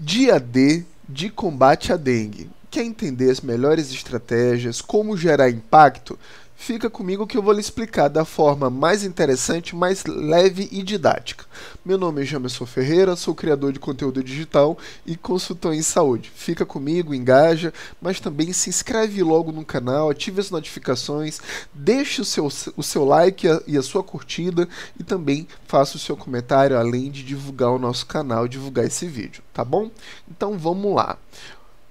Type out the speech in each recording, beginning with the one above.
Dia D de combate à dengue. Quer entender as melhores estratégias, como gerar impacto? Fica comigo que eu vou lhe explicar da forma mais interessante, mais leve e didática. Meu nome é Jamerson Ferreira, sou criador de conteúdo digital e consultor em saúde. Fica comigo, engaja, mas também se inscreve logo no canal, ative as notificações, deixe o seu, o seu like e a, sua curtida e também faça o seu comentário, além de divulgar o nosso canal, divulgar esse vídeo, tá bom? Então vamos lá.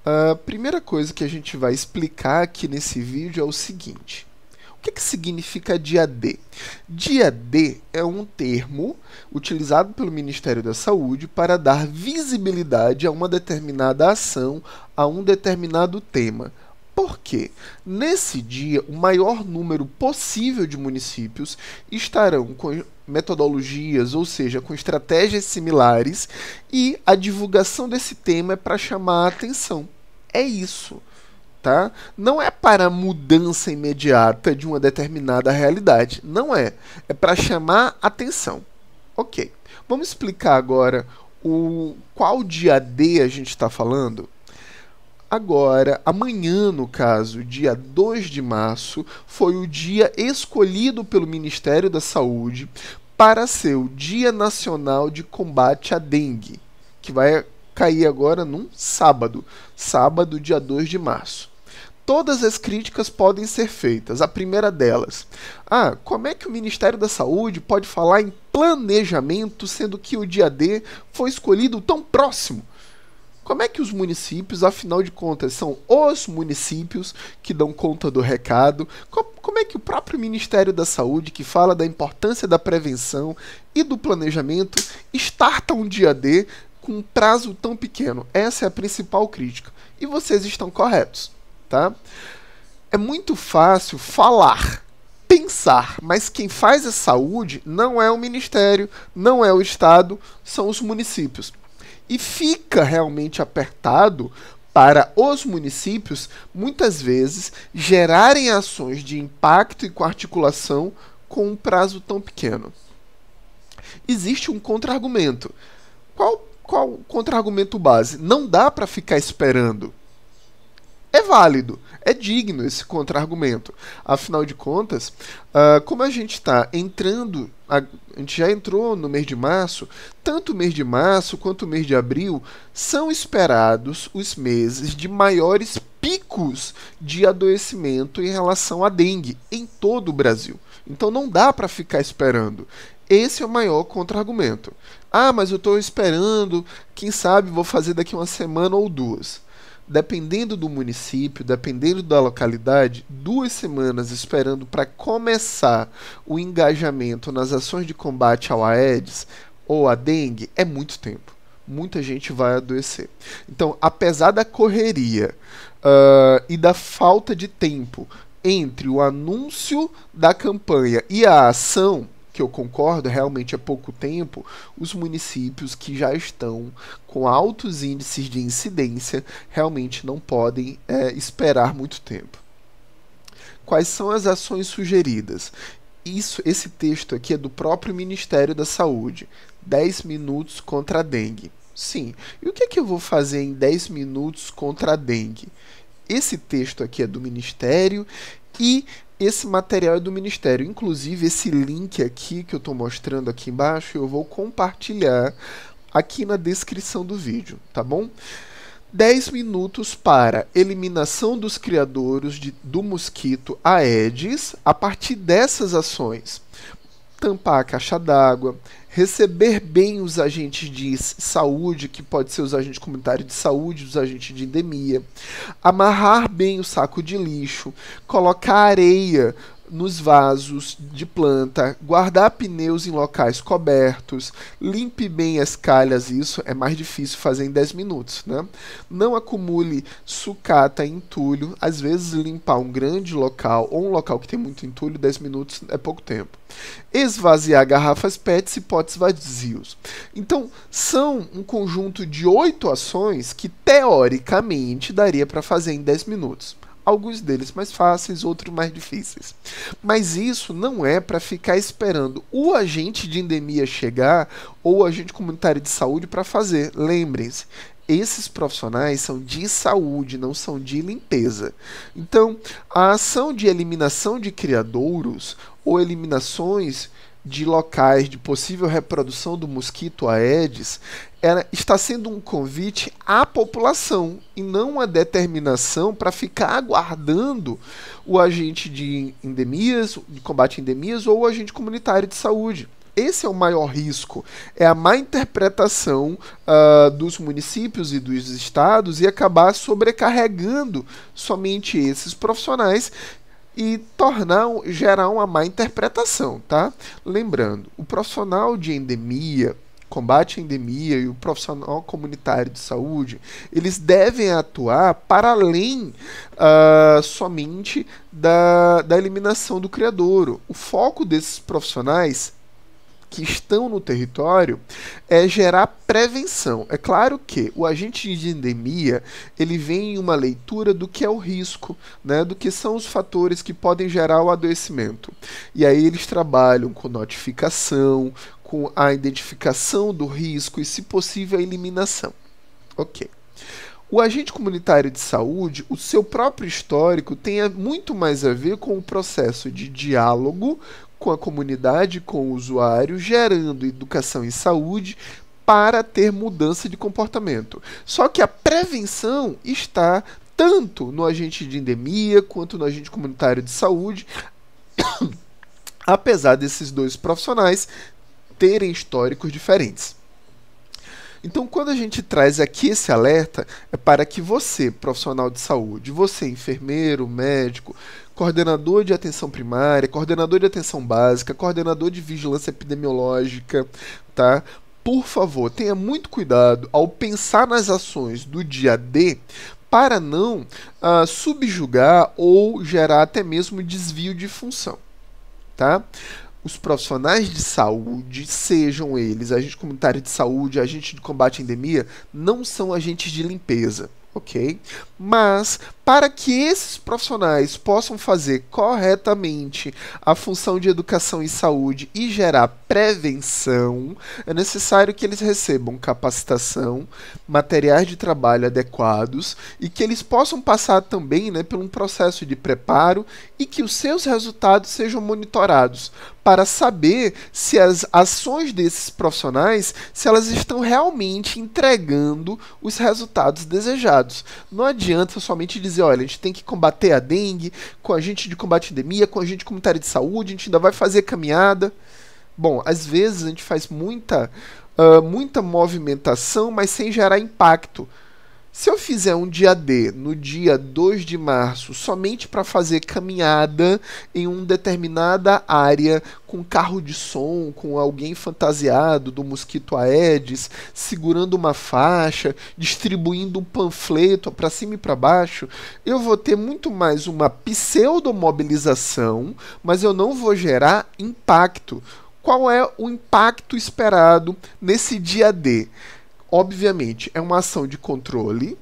A primeira coisa que a gente vai explicar aqui nesse vídeo é o seguinte: que, que significa dia D? Dia D é um termo utilizado pelo Ministério da Saúde para dar visibilidade a uma determinada ação, a um determinado tema. Por quê? Nesse dia, o maior número possível de municípios estarão com metodologias, ou seja, com estratégias similares, e a divulgação desse tema é para chamar a atenção. É isso tá? Não é para mudança imediata de uma determinada realidade, não é. É para chamar atenção. Ok. Vamos explicar agora o qual dia D a gente está falando. Agora, amanhã, no caso, dia 2 de março, foi o dia escolhido pelo Ministério da Saúde para ser o Dia Nacional de Combate à Dengue, que vai cair agora num sábado, sábado, dia 2 de março. Todas as críticas podem ser feitas. A primeira delas, ah, como é que o Ministério da Saúde pode falar em planejamento sendo que o dia D foi escolhido tão próximo? Como é que os municípios, afinal de contas, são os municípios que dão conta do recado? Como é que o próprio Ministério da Saúde, que fala da importância da prevenção e do planejamento, starta um dia D com um prazo tão pequeno. Essa é a principal crítica. E vocês estão corretos, tá? É muito fácil falar, pensar, mas quem faz a saúde não é o ministério, não é o estado, são os municípios. E fica realmente apertado para os municípios muitas vezes gerarem ações de impacto e com articulação com um prazo tão pequeno. Existe um contra-argumento. Qual qual o contra-argumento base? Não dá para ficar esperando. É válido, é digno esse contra-argumento. Afinal de contas, uh, como a gente está entrando, a, a gente já entrou no mês de março, tanto o mês de março quanto o mês de abril são esperados os meses de maiores picos de adoecimento em relação à dengue em todo o Brasil. Então não dá para ficar esperando. Esse é o maior contra-argumento. Ah, mas eu estou esperando, quem sabe vou fazer daqui uma semana ou duas. Dependendo do município, dependendo da localidade, duas semanas esperando para começar o engajamento nas ações de combate ao Aedes ou à dengue é muito tempo. Muita gente vai adoecer. Então, apesar da correria uh, e da falta de tempo entre o anúncio da campanha e a ação, que eu concordo, realmente é pouco tempo, os municípios que já estão com altos índices de incidência realmente não podem é, esperar muito tempo. Quais são as ações sugeridas? Isso, esse texto aqui é do próprio Ministério da Saúde. 10 minutos contra a dengue. Sim. E o que, é que eu vou fazer em 10 minutos contra a dengue? Esse texto aqui é do Ministério e esse material é do Ministério. Inclusive, esse link aqui que eu estou mostrando aqui embaixo, eu vou compartilhar aqui na descrição do vídeo, tá bom? 10 minutos para eliminação dos criadores de, do mosquito Aedes a partir dessas ações tampar a caixa d'água, receber bem os agentes de saúde, que pode ser os agentes comunitários de saúde, os agentes de endemia, amarrar bem o saco de lixo, colocar areia nos vasos de planta, guardar pneus em locais cobertos, limpe bem as calhas, isso é mais difícil fazer em 10 minutos, né? Não acumule sucata e entulho, às vezes limpar um grande local ou um local que tem muito entulho, 10 minutos é pouco tempo. Esvaziar garrafas PETs e potes vazios. Então, são um conjunto de oito ações que teoricamente daria para fazer em 10 minutos alguns deles mais fáceis, outros mais difíceis. Mas isso não é para ficar esperando o agente de endemia chegar ou o agente comunitário de saúde para fazer. Lembrem-se, esses profissionais são de saúde, não são de limpeza. Então, a ação de eliminação de criadouros ou eliminações de locais de possível reprodução do mosquito Aedes ela está sendo um convite à população e não a determinação para ficar aguardando o agente de endemias, de combate a endemias ou o agente comunitário de saúde. Esse é o maior risco, é a má interpretação uh, dos municípios e dos estados e acabar sobrecarregando somente esses profissionais e tornar gerar uma má interpretação, tá? Lembrando, o profissional de endemia combate à endemia e o profissional comunitário de saúde, eles devem atuar para além uh, somente da, da eliminação do criadouro. O foco desses profissionais que estão no território é gerar prevenção. É claro que o agente de endemia ele vem em uma leitura do que é o risco, né, do que são os fatores que podem gerar o adoecimento. E aí eles trabalham com notificação, com a identificação do risco e, se possível, a eliminação. Ok. O agente comunitário de saúde, o seu próprio histórico, tem muito mais a ver com o processo de diálogo com a comunidade, com o usuário, gerando educação em saúde para ter mudança de comportamento. Só que a prevenção está tanto no agente de endemia quanto no agente comunitário de saúde. apesar desses dois profissionais terem históricos diferentes. Então, quando a gente traz aqui esse alerta, é para que você, profissional de saúde, você, enfermeiro, médico, coordenador de atenção primária, coordenador de atenção básica, coordenador de vigilância epidemiológica, tá? Por favor, tenha muito cuidado ao pensar nas ações do dia D para não ah, subjugar ou gerar até mesmo desvio de função, tá? os profissionais de saúde, sejam eles agentes comunitários de saúde, agentes de combate à endemia, não são agentes de limpeza, ok? Mas, para que esses profissionais possam fazer corretamente a função de educação e saúde e gerar prevenção, é necessário que eles recebam capacitação, materiais de trabalho adequados e que eles possam passar também né, por um processo de preparo e que os seus resultados sejam monitorados para saber se as ações desses profissionais se elas estão realmente entregando os resultados desejados. Não adianta adianta somente dizer, olha, a gente tem que combater a dengue, com a gente de combate à endemia, com a gente comunitária de saúde, a gente ainda vai fazer caminhada. Bom, às vezes a gente faz muita, uh, muita movimentação, mas sem gerar impacto. Se eu fizer um dia D no dia 2 de março somente para fazer caminhada em uma determinada área com carro de som, com alguém fantasiado do mosquito Aedes, segurando uma faixa, distribuindo um panfleto para cima e para baixo, eu vou ter muito mais uma pseudomobilização, mas eu não vou gerar impacto. Qual é o impacto esperado nesse dia D? Obviamente, é uma ação de controle,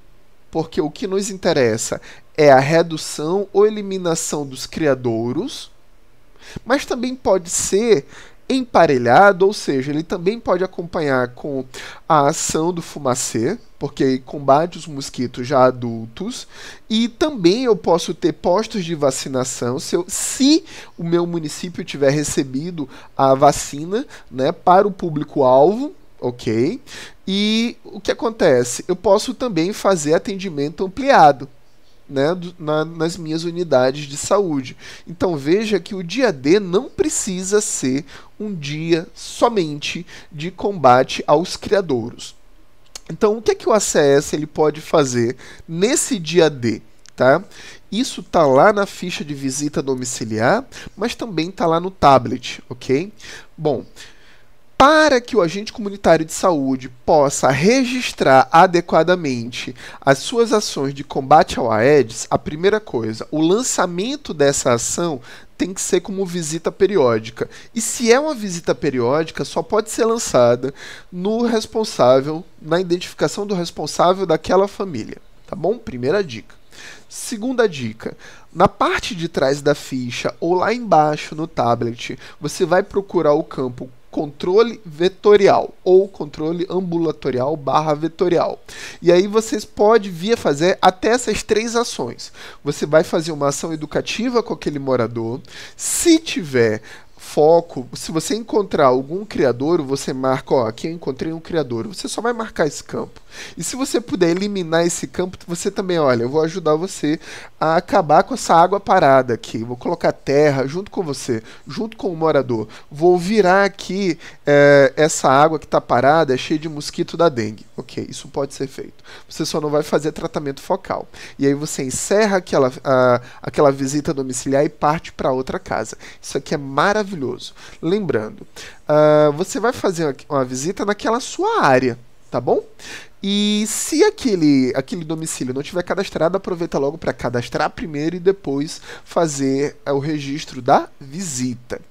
porque o que nos interessa é a redução ou eliminação dos criadouros, mas também pode ser emparelhado, ou seja, ele também pode acompanhar com a ação do fumacê, porque combate os mosquitos já adultos, e também eu posso ter postos de vacinação se, eu, se o meu município tiver recebido a vacina né, para o público-alvo, ok? E o que acontece? Eu posso também fazer atendimento ampliado. Né, na, nas minhas unidades de saúde. Então veja que o dia D não precisa ser um dia somente de combate aos criadouros. Então o que é que o ACS ele pode fazer nesse dia D? Tá? Isso tá lá na ficha de visita domiciliar, mas também tá lá no tablet, ok? Bom, para que o agente comunitário de saúde possa registrar adequadamente as suas ações de combate ao AIDS, a primeira coisa, o lançamento dessa ação tem que ser como visita periódica. E se é uma visita periódica, só pode ser lançada no responsável, na identificação do responsável daquela família. Tá bom? Primeira dica. Segunda dica: na parte de trás da ficha ou lá embaixo no tablet, você vai procurar o campo controle vetorial ou controle ambulatorial barra vetorial. E aí vocês podem vir a fazer até essas três ações. Você vai fazer uma ação educativa com aquele morador. Se tiver foco. Se você encontrar algum criador, você marca, ó, aqui eu encontrei um criador. Você só vai marcar esse campo. E se você puder eliminar esse campo, você também, olha, eu vou ajudar você a acabar com essa água parada aqui. Vou colocar terra junto com você, junto com o morador. Vou virar aqui é, essa água que está parada, é cheia de mosquito da dengue. Ok, isso pode ser feito. Você só não vai fazer tratamento focal. E aí você encerra aquela, a, aquela visita domiciliar e parte para outra casa. Isso aqui é maravilhoso maravilhoso. Lembrando, uh, você vai fazer uma visita naquela sua área, tá bom? E se aquele, aquele domicílio não tiver cadastrado, aproveita logo para cadastrar primeiro e depois fazer eh, o registro da visita.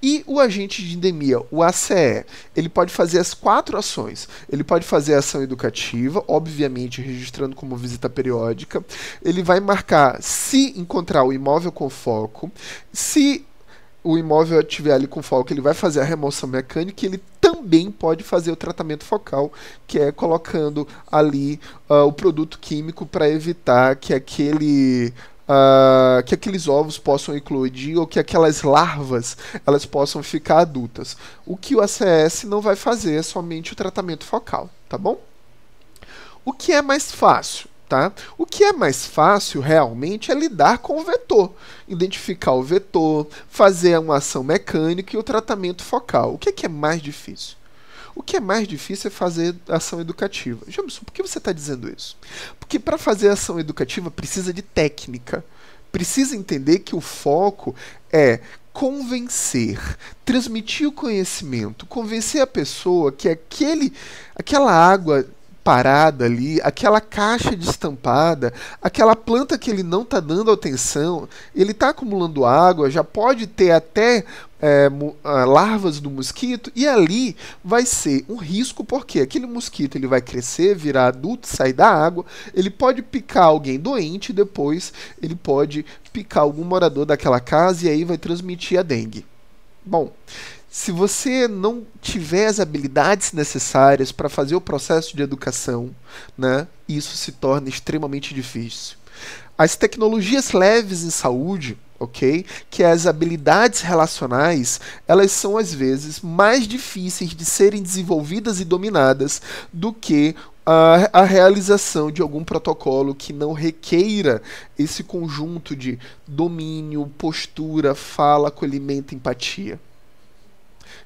E o agente de endemia, o ACE, ele pode fazer as quatro ações. Ele pode fazer a ação educativa, obviamente registrando como visita periódica. Ele vai marcar se encontrar o imóvel com foco, se o imóvel estiver ali com foco, ele vai fazer a remoção mecânica e ele também pode fazer o tratamento focal, que é colocando ali uh, o produto químico para evitar que aquele Uh, que aqueles ovos possam eclodir ou que aquelas larvas elas possam ficar adultas. O que o ACS não vai fazer é somente o tratamento focal, tá bom? O que é mais fácil? Tá? O que é mais fácil realmente é lidar com o vetor, identificar o vetor, fazer uma ação mecânica e o tratamento focal. O que é, que é mais difícil? O que é mais difícil é fazer ação educativa. Jamison, por que você está dizendo isso? Porque para fazer ação educativa precisa de técnica. Precisa entender que o foco é convencer, transmitir o conhecimento, convencer a pessoa que aquele, aquela água parada ali, aquela caixa de estampada, aquela planta que ele não está dando atenção, ele está acumulando água, já pode ter até é, ah, larvas do mosquito, e ali vai ser um risco, porque aquele mosquito ele vai crescer, virar adulto, sair da água, ele pode picar alguém doente, depois ele pode picar algum morador daquela casa e aí vai transmitir a dengue. Bom, se você não tiver as habilidades necessárias para fazer o processo de educação, né, isso se torna extremamente difícil. As tecnologias leves em saúde, ok, que é as habilidades relacionais, elas são às vezes mais difíceis de serem desenvolvidas e dominadas do que a, a, realização de algum protocolo que não requeira esse conjunto de domínio, postura, fala, acolhimento, empatia.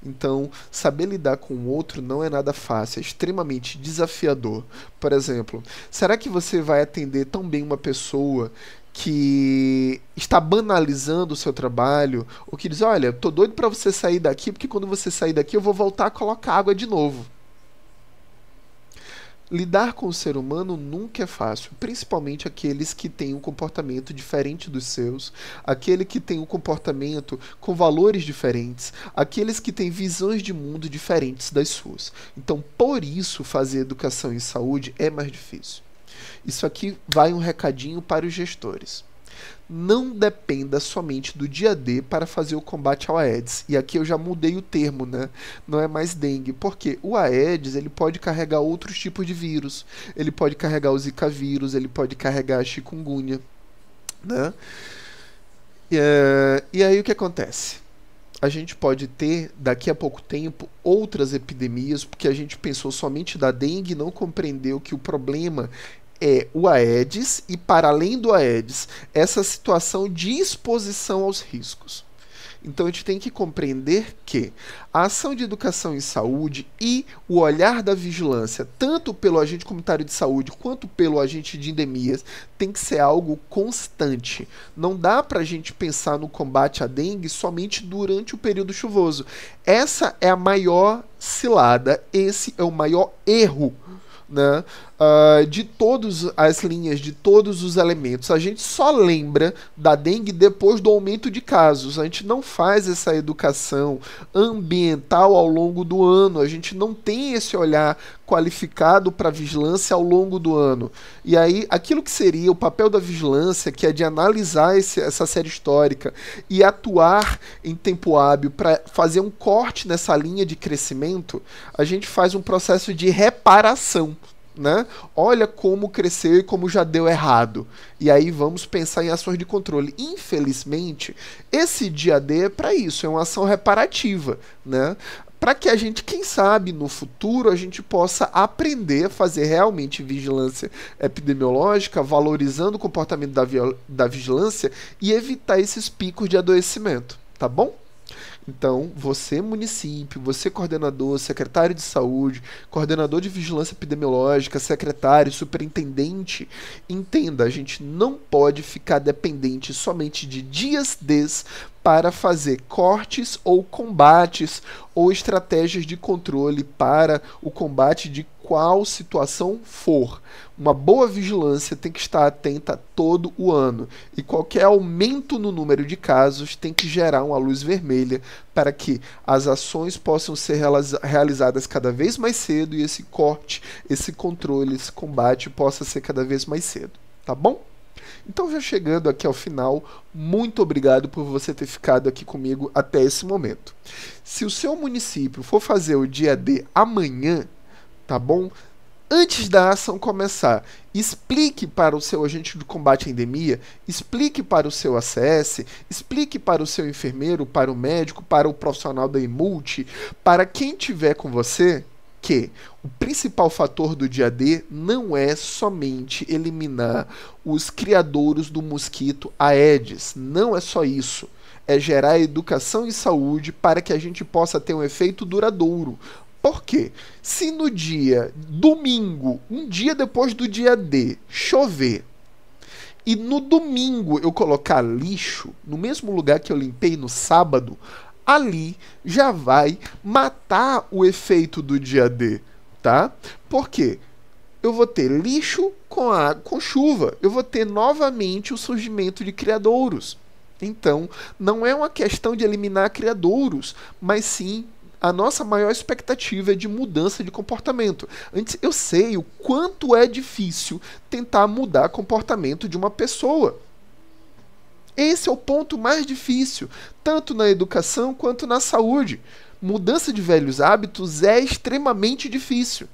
Então, saber lidar com o outro não é nada fácil, é extremamente desafiador. Por exemplo, será que você vai atender tão bem uma pessoa que está banalizando o seu trabalho, ou que diz: Olha, tô doido para você sair daqui, porque quando você sair daqui eu vou voltar a colocar água de novo. Lidar com o ser humano nunca é fácil, principalmente aqueles que têm um comportamento diferente dos seus, aquele que tem um comportamento com valores diferentes, aqueles que têm visões de mundo diferentes das suas. Então, por isso, fazer educação em saúde é mais difícil. Isso aqui vai um recadinho para os gestores não dependa somente do dia D para fazer o combate ao Aedes. E aqui eu já mudei o termo, né? Não é mais dengue, porque o Aedes ele pode carregar outros tipos de vírus. Ele pode carregar o Zika vírus, ele pode carregar a chikungunya, né? e, é, e aí o que acontece? a gente pode ter daqui a pouco tempo outras epidemias, porque a gente pensou somente da dengue e não compreendeu que o problema é o Aedes e, para além do Aedes, essa situação de exposição aos riscos. Então a gente tem que compreender que a ação de educação em saúde e o olhar da vigilância, tanto pelo agente comunitário de saúde quanto pelo agente de endemias, tem que ser algo constante. Não dá para a gente pensar no combate à dengue somente durante o período chuvoso. Essa é a maior cilada, esse é o maior erro né, uh, de todas as linhas, de todos os elementos. A gente só lembra da dengue depois do aumento de casos. A gente não faz essa educação ambiental ao longo do ano. A gente não tem esse olhar qualificado para vigilância ao longo do ano. E aí, aquilo que seria o papel da vigilância, que é de analisar esse, essa série histórica e atuar em tempo hábil para fazer um corte nessa linha de crescimento, a gente faz um processo de reparação né? Olha como cresceu e como já deu errado. E aí vamos pensar em ações de controle. Infelizmente, esse dia D é para isso, é uma ação reparativa, né? Para que a gente, quem sabe, no futuro a gente possa aprender a fazer realmente vigilância epidemiológica, valorizando o comportamento da, da vigilância e evitar esses picos de adoecimento, tá bom? Então, você, município, você, coordenador, secretário de saúde, coordenador de vigilância epidemiológica, secretário, superintendente, entenda: a gente não pode ficar dependente somente de dias des para fazer cortes ou combates ou estratégias de controle para o combate de qual situação for. Uma boa vigilância tem que estar atenta todo o ano, e qualquer aumento no número de casos tem que gerar uma luz vermelha para que as ações possam ser realizadas cada vez mais cedo e esse corte, esse controle, esse combate possa ser cada vez mais cedo, tá bom? Então, já chegando aqui ao final, muito obrigado por você ter ficado aqui comigo até esse momento. Se o seu município for fazer o dia D amanhã, tá bom? Antes da ação começar, explique para o seu agente de combate à endemia, explique para o seu ACS, explique para o seu enfermeiro, para o médico, para o profissional da Imult, para quem tiver com você, que o principal fator do dia D não é somente eliminar os criadores do mosquito Aedes, não é só isso. É gerar educação e saúde para que a gente possa ter um efeito duradouro, por quê? Se no dia domingo, um dia depois do dia D, chover e no domingo eu colocar lixo no mesmo lugar que eu limpei no sábado, ali já vai matar o efeito do dia D, tá? Por quê? Eu vou ter lixo com, a, com chuva, eu vou ter novamente o surgimento de criadouros. Então, não é uma questão de eliminar criadouros, mas sim a nossa maior expectativa é de mudança de comportamento. Antes, eu sei o quanto é difícil tentar mudar comportamento de uma pessoa. Esse é o ponto mais difícil, tanto na educação quanto na saúde. Mudança de velhos hábitos é extremamente difícil.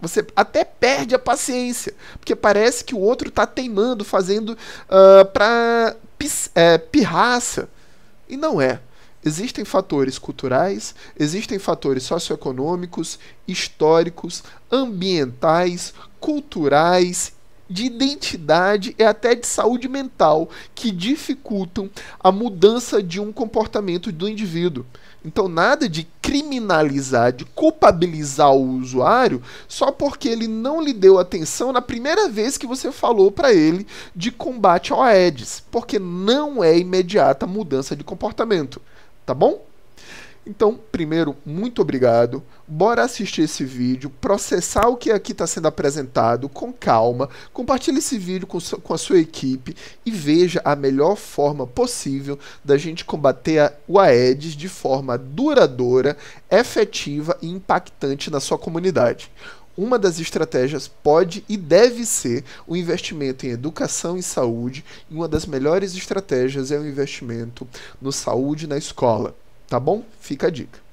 Você até perde a paciência, porque parece que o outro está teimando, fazendo uh, ah, para é, eh, pirraça. E não é. Existem fatores culturais, existem fatores socioeconômicos, históricos, ambientais, culturais, de identidade e até de saúde mental que dificultam a mudança de um comportamento do indivíduo. Então, nada de criminalizar, de culpabilizar o usuário só porque ele não lhe deu atenção na primeira vez que você falou para ele de combate ao Aedes, porque não é imediata mudança de comportamento tá bom? Então, primeiro, muito obrigado. Bora assistir esse vídeo, processar o que aqui está sendo apresentado com calma, compartilhe esse vídeo com, com, a sua equipe e veja a melhor forma possível da gente combater a, o Aedes de forma duradoura, efetiva e impactante na sua comunidade uma das estratégias pode e deve ser o investimento em educação e saúde, e uma das melhores estratégias é o investimento no saúde na escola, tá bom? Fica a dica.